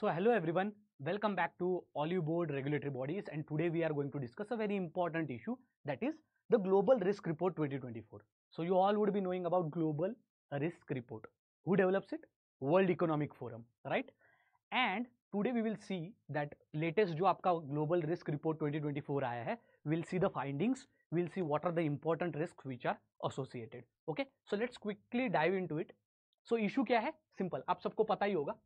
So hello everyone, welcome back to OLU board regulatory bodies and today we are going to discuss a very important issue that is the Global Risk Report 2024. So you all would be knowing about Global Risk Report. Who develops it? World Economic Forum, right? And today we will see that latest jo आपका Global Risk Report 2024 आया hai. we we'll see the findings, we'll see what are the important risks which are associated. Okay, so let's quickly dive into it. So issue kya hai? Simple, आप sabko pata hi होगा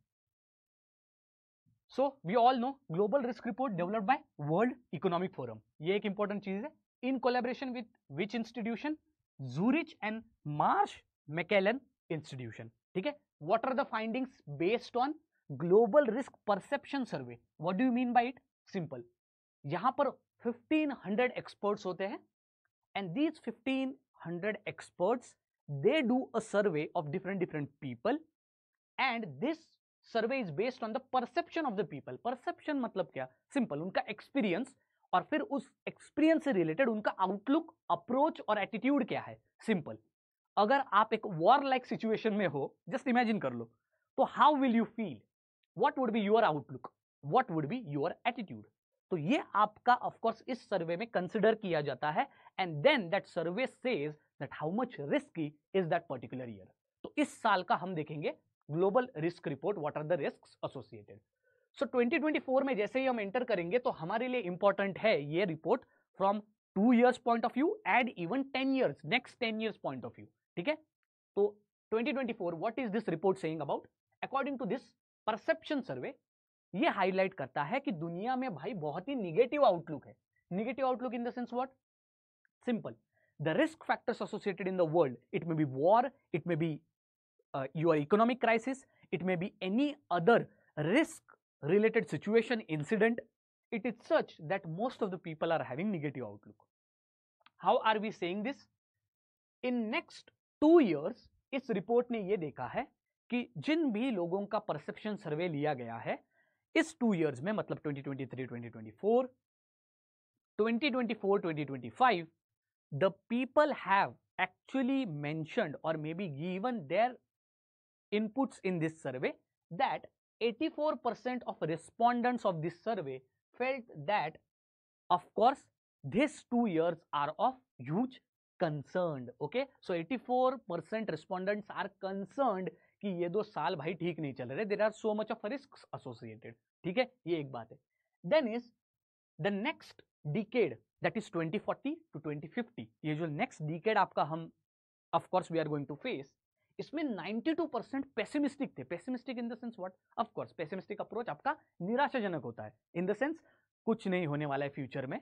so we all know global risk report developed by world economic forum ये एक important चीज है in collaboration with which institution Zurich and Marsh McLennan institution ठीक है what are the findings based on global risk perception survey what do mean by it simple यहां पर 1500 experts होते हैं and these 1500 experts they do a survey of different different people and this survey is based on the perception of the people perception मतलब क्या simple उनका experience और फिर उस एक्सपीरियंस से रिलेटेड उनका आउटलुक अप्रोच और एटीट्यूड क्या है सिंपल अगर आप एक वॉर लाइक सिचुएशन में हो जस्ट इमेजिन कर लो तो how will you feel what would be your outlook what would be your attitude तो ये आपका ऑफकोर्स इस सर्वे में कंसिडर किया जाता है and then that survey says that how much risky is that particular year तो इस साल का हम देखेंगे global risk report what are the risk associated so 2024 में जैसे ही हम एंटर करेंगे तो हमारे लिए इंपॉर्टेंट है ये report from two years point of view and even ten years next ten years point of view ठीक है तो 2024 what is this report saying about according to this perception survey ये हाईलाइट करता है कि दुनिया में भाई बहुत ही निगेटिव आउटलुक है negative outlook in the sense what simple the risk factors associated in the world it may be war it may B uh, your economic crisis, it may be any other risk related situation, incident, it is such that most of the people are having negative outlook. How are we saying this? In next 2 years, इस report ने ये देखा है कि जिन भी लोगों का perception सर्वे लिया गया है इस टू इयर्स में मतलब 2023, 2024, 2024, 2025, पीपल हैव एक्चुअली मेंशन्ड और maybe given their inputs in this survey that 84% of respondents of this survey felt that of course these two years are of huge concern okay so 84% respondents are concerned ki ye do saal bhai theek nahi chal rahe there are so much of risks associated theek hai ye ek baat hai then is the next decade that is 2040 to 2050 ye jo next decade aapka hum of course we are going to face इसमें 92 percent pessimistic थे pessimistic in the sense what of course pessimistic approach आपका निराशाजनक होता है इन the sense कुछ नहीं होने वाला है फ्यूचर में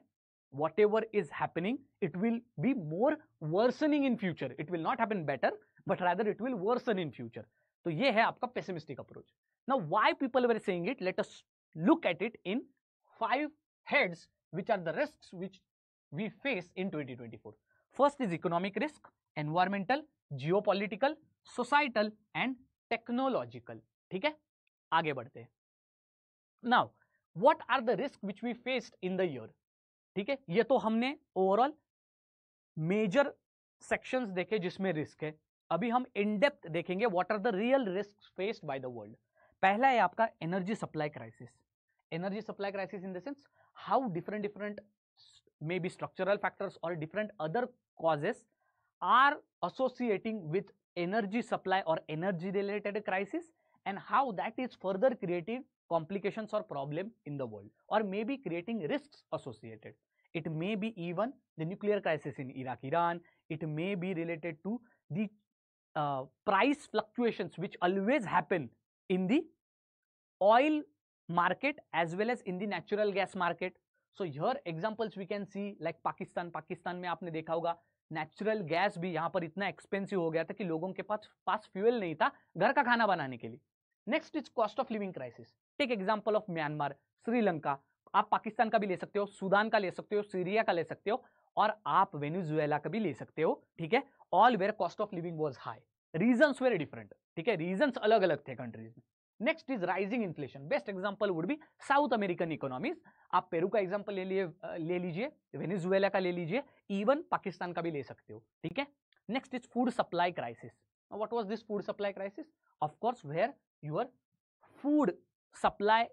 whatever is happening it will be more worsening in future it will not happen better but rather it will worsen in future तो ये है आपका पेसिमिस्टिक अप्रोच ना why people were saying it let us look at it in five heads which are the risk which we face in 2024. First is economic risk environmental geopolitical societal and technological ठीक है आगे बढ़ते हैं now what are the risk which we faced in the year ठीक है ये तो हमने ओवरऑल मेजर सेक्शंस देखे जिसमें रिस्क है अभी हम इनडेप्थ देखेंगे what are the real risk faced by the world पहला है आपका energy supply crisis energy supply crisis in the sense how different different may be structural factors और different other causes are associating with energy supply or energy related crisis and how that is further creating complications or problem in the world or maybe creating risks associated. It may be even the nuclear crisis in Iraq, Iran. It may be related to the uh, price fluctuations which always happen in the oil market as well as in the natural gas market. So here examples we can see like Pakistan, Pakistan में आपने देखा होगा natural gas भी यहाँ पर इतना expensive हो गया था कि लोगों के पास पास फ्यूल नहीं था घर का खाना बनाने के लिए next is cost of living crisis take example of Myanmar Sri Lanka आप पाकिस्तान का भी ले सकते हो सूडान का ले सकते हो सीरिया का ले सकते हो और आप वेनेजुएला का भी ले सकते हो ठीक है all where cost of living was high reason were different ठीक है रीजन अलग अलग थे कंट्रीज में next is rising inflation best example would भी साउथ अमेरिकन इकोनॉमीज आप पेरू का एग्जाम्पल ले लिए ले लीजिए वेनेजुएला का ले लीजिए इवन पाकिस्तान का भी ले सकते हो ठीक है next is food supply crisis what was this food supply crisis of course where your food supply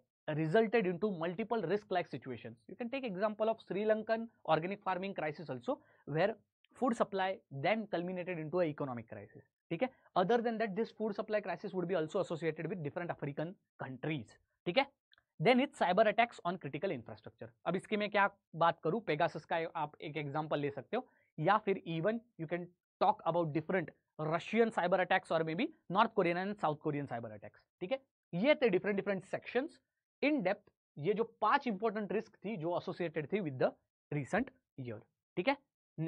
resulted into multiple risk like situation you can take example of Sri Lankan organic farming crisis also where food supply then culminated into a economic crisis ठीक है other than that this food supply crisis would be also associated with different African countries ठीक है then it's cyber attacks on critical infrastructure अब इसकी मैं क्या बात करूं पेगासस का आप एक एग्जाम्पल ले सकते हो या फिर even you can talk about different Russian cyber attacks और maybe North Korean and South Korean cyber attacks ठीक है ये थे different different section in depth ये जो पांच इंपॉर्टेंट रिस्क थी जो एसोसिएटेड थी विद द रिसेंट ईयर ठीक है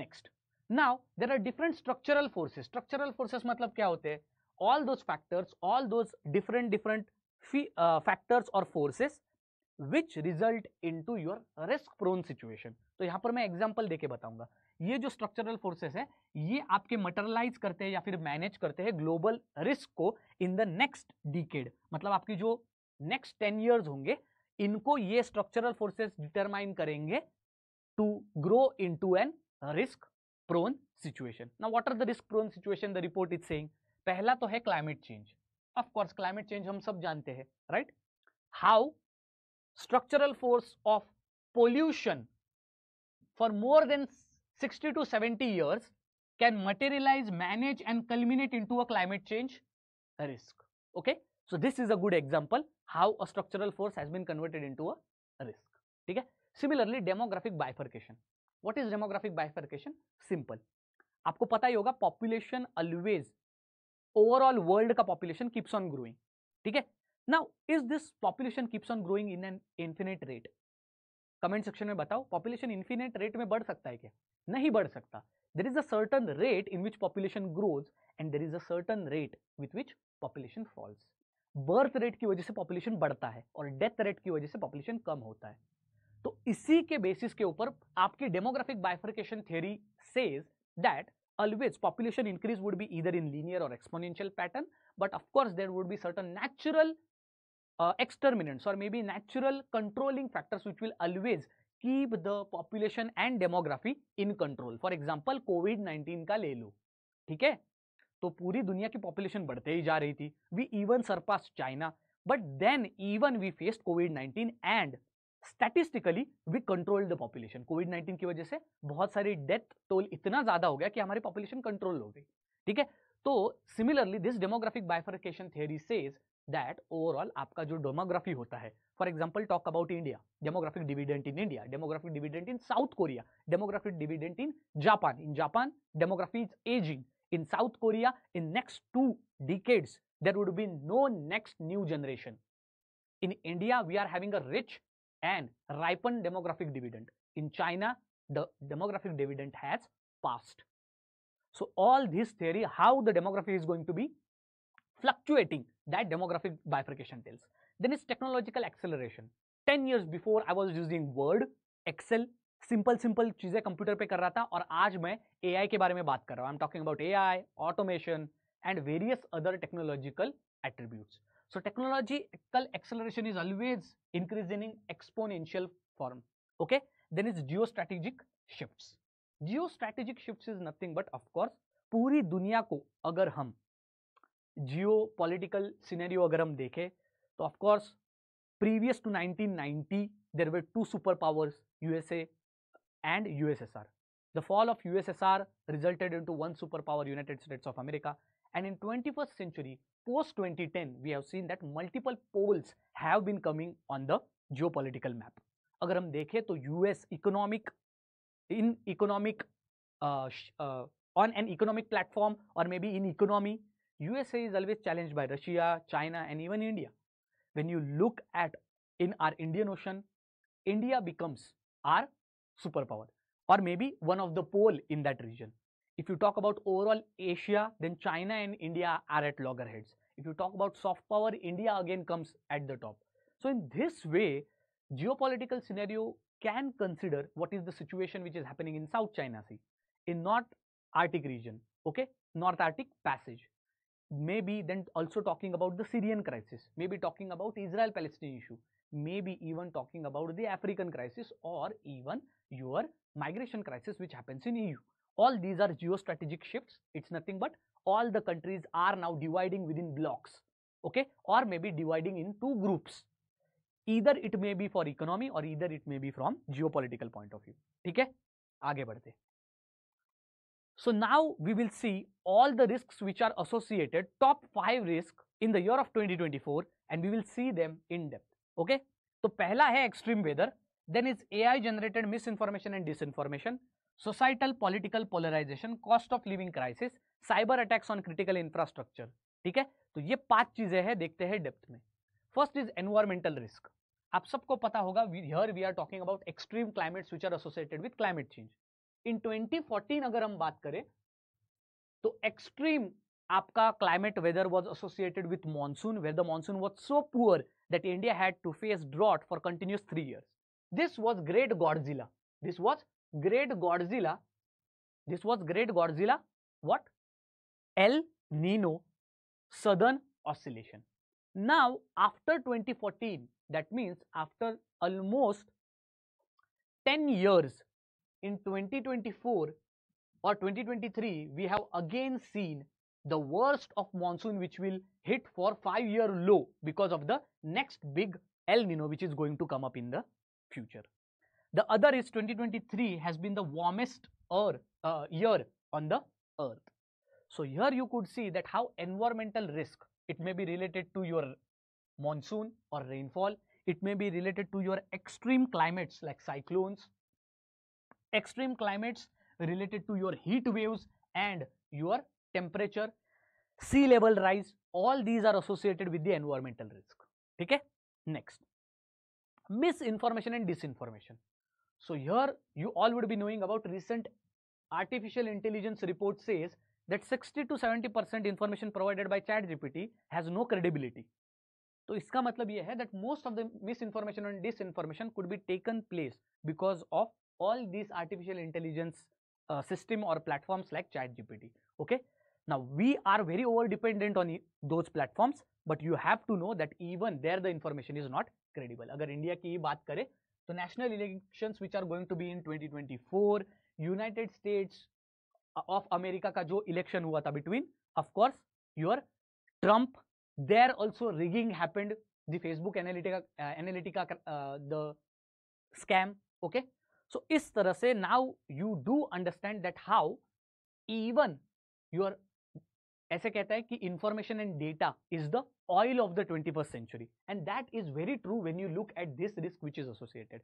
next now there are different structural forces structural forces मतलब क्या होते हैं all those factors all those different different factors और forces which result into your risk prone situation तो यहाँ पर मैं एग्जाम्पल देके बताऊंगा ये जो स्ट्रक्चरल फोर्सेस है ये आपके मटरलाइज करते हैं या फिर मैनेज करते हैं ग्लोबल रिस्क को इन द नेक्स्ट डिकेड मतलब आपकी जो नेक्स्ट टेन ईयर्स होंगे इनको ये स्ट्रक्चरल फोर्सेस डिटरमाइन करेंगे to grow into an risk prone situation ना what are the risk prone situation the report is saying पहला तो है climate change of course climate change हम सब जानते हैं right how structural force of pollution for more than sixty to seventy years can materialize manage and culminate into a climate change risk okay so this is a good example how a structural force has been converted into a risk ठीक है similarly demographic bifurcation what is demographic bifurcation simple आपको पता ही होगा population always overall world का population keeps on growing ठीक है now is this population keeps on growing in an infinite rate comment section में बताओ पॉपुलेशन इन्फिनेट रेट में बढ़ सकता है क्या नहीं बढ़ सकता there is a certain rate in which population grows and there is a certain rate with which population falls birth rate की वजह से पॉपुलेशन बढ़ता है और डेथ रेट की वजह से पॉपुलेशन कम होता है तो इसी के बेसिस के ऊपर आपकी demographic bifurcation theory says that always population increase would be इधर इन लीनियर और exponential pattern but of course there would be certain natural exterminants और maybe natural controlling factors which will always keep the population and demography in control for example COVID nineteen का ले लो ठीक है तो पूरी दुनिया की पॉपुलेशन बढ़ते ही जा रही थी we even surpass China but then even we face COVID nineteen and statistically we control the population COVID nineteen की वजह से बहुत सारी डेथ टोल इतना ज्यादा हो गया कि हमारी पॉपुलेशन कंट्रोल हो गई ठीक है तो similarly this demographic bifurcation theory says that overall आपका जो डेमोग्राफी होता है for example talk about India demographic dividend in India demographic dividend in South Korea demographic dividend in Japan in Japan demography is ageing in South Korea in next two decades there would be no next new generation in India we are having a rich and ripen demographic dividend. In China, the demographic dividend has passed. So all this theory, how the demography is going to be fluctuating, that demographic bifurcation tells. Then is technological acceleration. 10 years before I was using Word, Excel, simple simple things computer computer. कर रहा था और आज मैं AI, के बारे में बात कर रहा हूँ I am talking about So technological acceleration is always increasing in exponential form. Okay. Then is geostrategic shifts. Geostrategic shifts is nothing but of course puri duniya ko agar hum geopolitical scenario agar hum dekhe to of course previous to 1990 there were two superpowers usa and USSR. The fall of USSR resulted into one superpower United States of America And in 21st century, post 2010, we have seen that multiple poles have been coming on the geopolitical map. agar hum dekhe to us economic in economic uh, uh, on an economic platform or maybe in economy usa is always challenged by russia china and even india when you look at in our indian ocean india becomes our superpower or maybe one of the pole in that region If you talk about overall Asia, then China and India are at loggerheads. If you talk about soft power, India again comes at the top. So in this way, geopolitical scenario can consider what is the situation which is happening in South China Sea, in North Arctic region, okay, North Arctic passage. Maybe then also talking about the Syrian crisis, maybe talking about Israel-Palestine issue, maybe even talking about the African crisis or even your migration crisis which happens in EU all these are geostrategic shifts it's nothing but all the countries are now dividing within blocks okay or maybe dividing in two groups either it may be for economy or either it may be from geopolitical point of view theek hai aage badhte so now we will see all the risks which are associated top 5 risk in the year of 2024 and we will see them in depth okay to pehla hai extreme weather then is ai generated misinformation and disinformation societal political polarization cost of living crisis cyber attacks on critical infrastructure ठीक है तो ये पांच चीजें हैं देखते हैं depth में फर्स्ट इज एनवायरमेंटल रिस्क आप सबको पता होगा here we are talking about extreme climate which are associated with climate change in 2014 अगर हम बात करें तो एक्सट्रीम आपका climate weather was associated with monsoon were the monsoon was so poor that India had to face drought for continuous three year this was great god this was great Godzilla, this was great Godzilla, what? El Nino Southern Oscillation. Now, after 2014, that means after almost 10 years, in 2024 or 2023, we have again seen the worst of monsoon which will hit for 5 year low because of the next big El Nino which is going to come up in the future. The other is 2023 has been the warmest earth, uh, year on the earth. So here you could see that how environmental risk, it may be related to your monsoon or rainfall, it may be related to your extreme climates like cyclones, extreme climates related to your heat waves and your temperature, sea level rise, all these are associated with the environmental risk. Okay? Next, misinformation and disinformation. So here you all would be knowing about recent artificial intelligence report says that 60 to 70 percent information provided by ChatGPT has no credibility. So इसका matlab यह hai that most of the misinformation and disinformation could be taken place because of all these artificial intelligence uh, system or platforms like ChatGPT. Okay. Now we are very over dependent on e those platforms, but you have to know that even there the information is not credible. Agar India ki baat kare. So national elections which are going to be in 2024, United States of America ka jo election hua tha between of course your Trump, there also rigging happened, the Facebook Analytica, uh, Analytica uh, the scam, okay. So is tarah se now you do understand that how even your ऐसे कहता है कि information and data is the oil of the twenty first century and that is very true when you look at this risk which is associated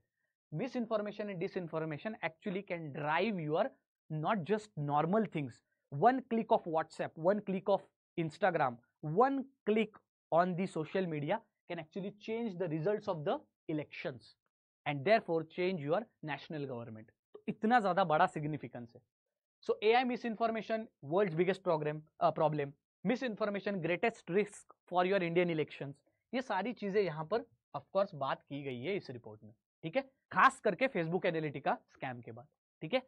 misinformation and disinformation actually can drive your not just normal things one click of WhatsApp one click of Instagram one click on the social media can actually change the result of the elections and there therefore change your national government तो इतना ज्यादा बड़ा significance है so AI misinformation world biggest program, problem misinformation greatest risk for your Indian election ये सारी चीजें यहाँ पर ऑफकोर्स बात की गई है इस रिपोर्ट में ठीक है खास करके फेसबुक एनालिटी का स्कैम के बाद ठीक है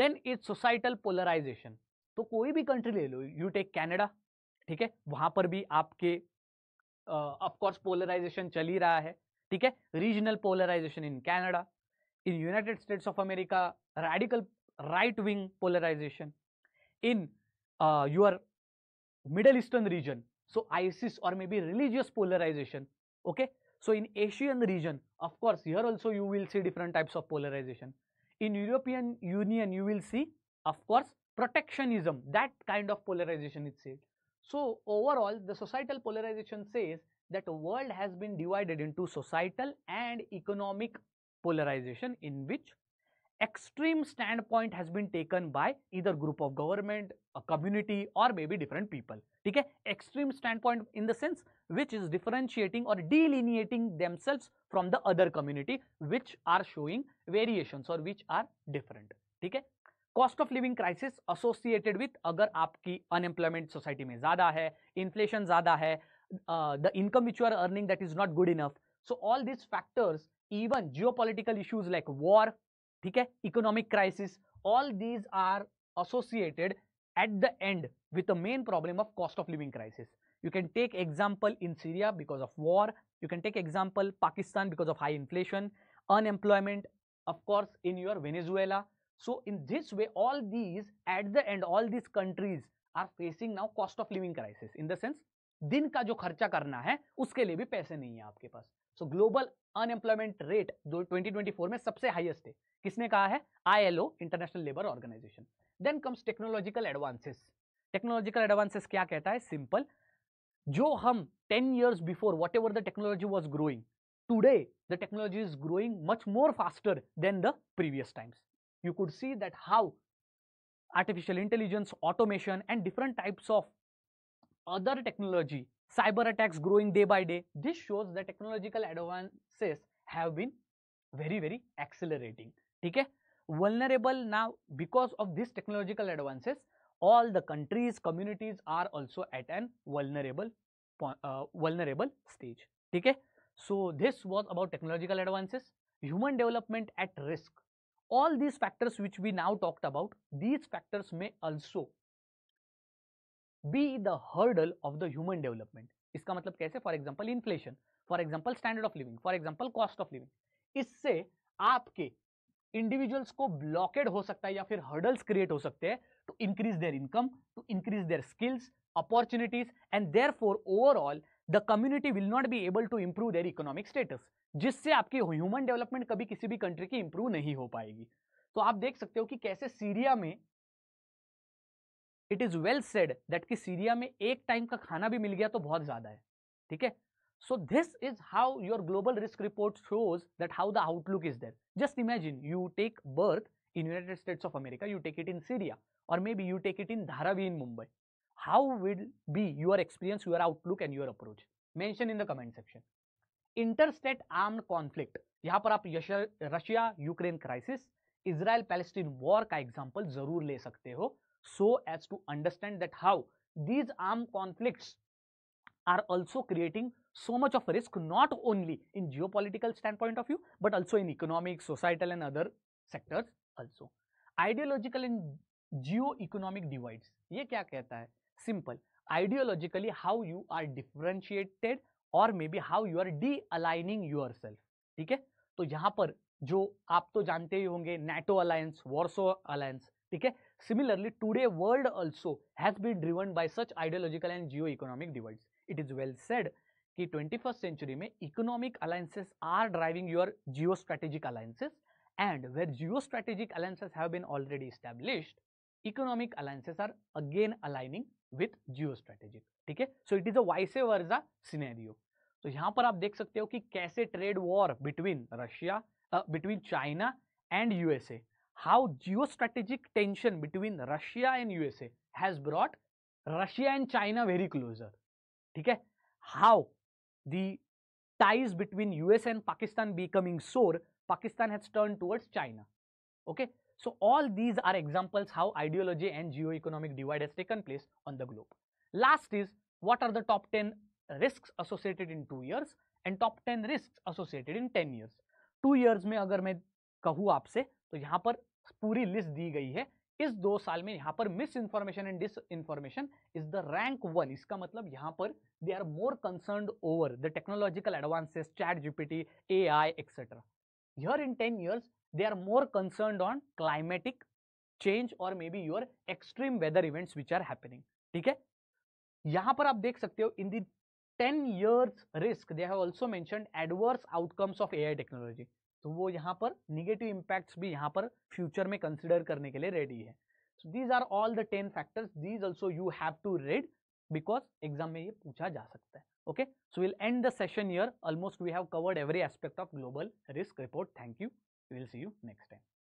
देन इज सोसाइटल पोलराइजेशन तो कोई भी कंट्री ले लो यू टेक कैनेडा ठीक है वहां पर भी आपके ऑफकोर्स uh, पोलराइजेशन चल ही रहा है ठीक है regional polarization in Canada in United States of America radical right wing polarization in uh, your middle eastern region so isis or maybe religious polarization okay so in asian region of course here also you will see different types of polarization in european union you will see of course protectionism that kind of polarization itself so overall the societal polarization says that world has been divided into societal and economic polarization in which extreme standpoint has been taken by either group of government, a community or maybe different people. Okay? Extreme standpoint in the sense which is differentiating or delineating themselves from the other community which are showing variations or which are different. Okay? cost of living crisis associated with. अगर आपकी unemployment society में ज़्यादा inflation inflation ज़्यादा है the the income which you are earning that is not good enough. So all these factors even geopolitical issues like war ठीक है economic crisis all these are associated at the end with main problem of cost of living crisis you can take example in Syria because of war you can take example Pakistan because of high inflation unemployment of course in your Venezuela so in this way all these at the end all these countries are facing now cost of living crisis in the sense दिन का जो खर्चा करना है उसके लिए भी पैसे नहीं है आपके पास सो ग्लोबल अनएम्प्लॉयमेंट रेट जो 2024 में सबसे हाईएस्ट है किसने कहा है ILO international labour organization then comes technological advances technological advances क्या कहता है सिंपल जो हम ten years before whatever the technology was growing today the technology is growing much more faster than the previous times you could see that how artificial intelligence automation and different types of other technology cyber attacks growing day by day. This shows the technological advances have been very, very accelerating. Okay? Vulnerable now because of these technological advances, all the countries, communities are also at an vulnerable, uh, vulnerable stage. Okay? So, this was about technological advances, human development at risk. All these factors which we now talked about, these factors may also be the hurdle of the human development इसका मतलब कैसे for example inflation for example standard of living for example cost of living इससे आपके individuals को blockade हो सकता है या फिर हर्डल्स क्रिएट हो सकते हैं to increase their income to increase their skills opportunities and there for overall the community will not be able to improve their economic status जिससे आपकी ह्यूमन डेवलपमेंट कभी किसी भी कंट्री की इंप्रूव नहीं हो पाएगी तो आप देख सकते हो कि कैसे सीरिया में it is well said that कि सीरिया में एक टाइम का खाना भी मिल गया तो बहुत ज्यादा है ठीक है so this is how your global risk report shows that how the outlook is there just imagine you take birth in United States of America you take it in Syria और maybe you take it in Dharavi in Mumbai how will be your experience your outlook and your approach mention in the comment section inter state armed conflict यहां पर आप Russia Ukraine crisis Israel Palestine war का example जरूर ले सकते हो so as to understand that how these armed conflicts are also creating so much of risk not only in geopolitical standpoint of view but also in economic societal and other sectors also ideological and geo-economic divides ye kya kehta hai simple ideologically how you are differentiated or maybe how you are de-aligning yourself theek hai to yahan par jo aap to jante hi honge nato alliance warsaw alliance ठीक है similarly today world also has been driven by such ideological and geoeconomic divides it is well said कि twenty first century में economic alliances are driving your geostrategic alliances geostrategic geostrategic have been already already economic economic are again aligning with geostrategic ठीक है so it is a vice versa scenario तो so, यहां पर आप देख सकते हो कि कैसे trade war between Russia between China and USA how geostrategic tension between Russia and USA has brought Russia and China very closer. Okay? How the ties between US and Pakistan becoming sore, Pakistan has turned towards China. Okay? So all these are examples how ideology and geo-economic divide has taken place on the globe. Last is what are the top 10 risks associated in 2 years and top 10 risks associated in 10 years. 2 years में अगर मैं कहूँ आपसे तो यहाँ पर पूरी list दी गई है इस दो साल में यहाँ पर misinformation and disinformation is the rank one इसका मतलब यहाँ पर they are more concern over the technological advances ChatGPT A I etcetera here in ten years they are more concern on climatic change और maybe your extreme weather events which are happening ठीक है यहां पर आप देख सकते हो in the years risk they they have also mentioned adverse outcomes of ai technology तो वो यहाँ पर निगेटिव इम्पैक्ट्स भी यहाँ पर फ्यूचर में कंसिडर करने के लिए रेडी है so these are all the ten factors these also you have to read because exam में ये पूछा जा सकता है okay so will end the session year almost we have covered every aspect of global risk report thank you will see you next time